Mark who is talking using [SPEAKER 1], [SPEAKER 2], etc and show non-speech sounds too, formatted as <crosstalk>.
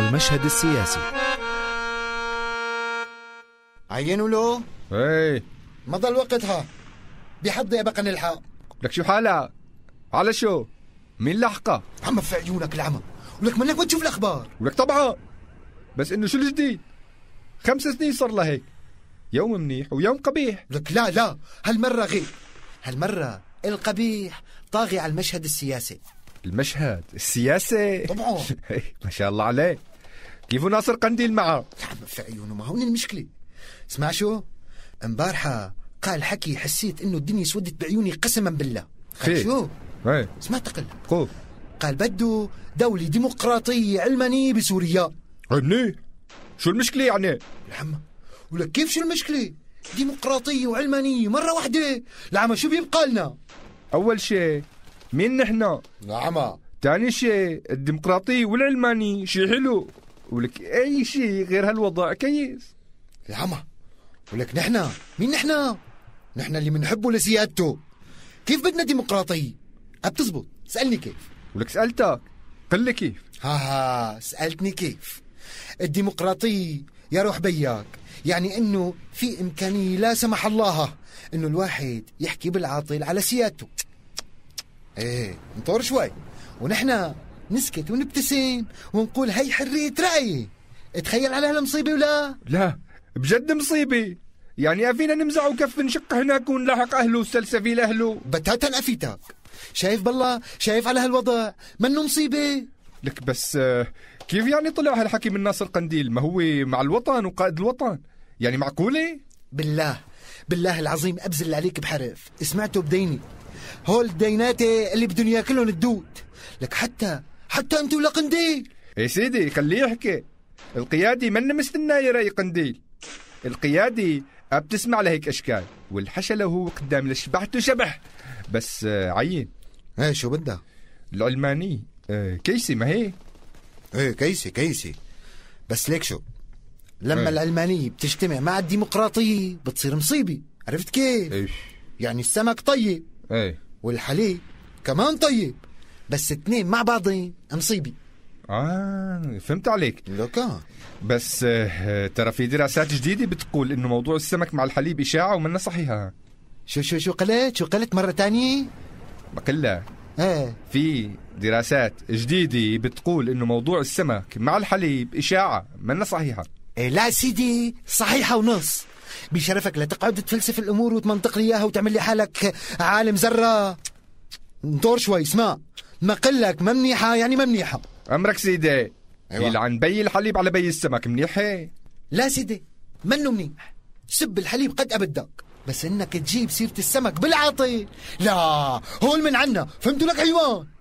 [SPEAKER 1] المشهد السياسي عينوا له؟ ايه مضى ضل وقتها بحظي ابقى نلحق لك شو حالها؟ على شو؟ مين لحقة؟ عم في عيونك العمى ولك منك ما تشوف الاخبار ولك طبعا بس انه شو الجديد؟ خمس سنين صار لهيك يوم منيح ويوم قبيح لك لا لا هالمرة غير هالمرة القبيح طاغي على المشهد السياسي المشهد السياسي طبعا <laughs> إيه، ما شاء الله عليه كيف ناصر قنديل معه معاه نعم، في عيونه ما هون المشكله اسمع شو امبارحه قال حكي حسيت انه الدنيا سودت بعيوني قسما بالله قال شو ايه سمعت قل قال بده دولة ديمقراطية علمانية بسوريا علمانية شو المشكلة يعني؟ العمة ولك كيف شو المشكلة؟ ديمقراطية وعلمانية مرة واحدة العمى شو بيبقى لنا؟ أول شيء مين نحن؟ العمى تاني شيء الديمقراطية والعلمانية شي حلو ولك اي شيء غير هالوضع كيس يا عمى ولك نحن مين نحن نحن اللي بنحبه لسيادته كيف بدنا ديمقراطية بتزبط سألني كيف ولك سألتك قل لي كيف ها ها سألتني كيف الديمقراطية يا روح بياك يعني انه في امكانية لا سمح الله انه الواحد يحكي بالعاطل على سيادته ايه انطر شوي ونحن نسكت ونبتسم ونقول هي حرية رأيي تخيل على هالمصيبة ولا؟ لا بجد مصيبة يعني أفينا نمزع وكف نشق هناك ونلاحق أهله وسلسفيل لأهله بتاتا أفيتك شايف بالله شايف على هالوضع منه مصيبة لك بس آه، كيف يعني طلع هالحكي من ناصر قنديل ما هو مع الوطن وقائد الوطن يعني معقولة؟ بالله بالله العظيم أبزل عليك بحرف سمعته بديني هول ديناتي اللي بدهم ياكلهم الدود لك حتى حتى انت ولا قنديل يا سيدي خليه يحكي القيادي من مستنى راي قنديل القيادي بتسمع لهيك اشكال والحشله هو قدام لشبحته شبح بس آه، عين ايه شو بدها العلماني آه، كيسي ما هي ايه كيسي كيسي بس ليك شو لما ايه. العلمانيه بتجتمع مع الديمقراطيه بتصير مصيبه عرفت كيف ايه. يعني السمك طيب ايه والحليب كمان طيب بس اثنين مع بعضين مصيبه اه فهمت عليك لوكا آه. بس آه، ترى في دراسات جديده بتقول انه موضوع السمك مع الحليب اشاعه ومنا صحيحه شو شو شو قلت شو قلت مره تانية بقلا ايه في دراسات جديده بتقول انه موضوع السمك مع الحليب اشاعه منا صحيحه إيه لا سيدي صحيحه ونص بشرفك لا تقعد تفلسف الامور وتمنطق لي اياها وتعمل لي حالك عالم ذره انطر شوي اسمع ما قل لك ما منيحه يعني ما منيحه امرك سيدي أيوة. يلعن بي الحليب على بي السمك منيحه لا سيدي منو منيح سب الحليب قد ابدك بس انك تجيب سيره السمك بالعاطي لا هول من عنا فهمتوا لك حيوان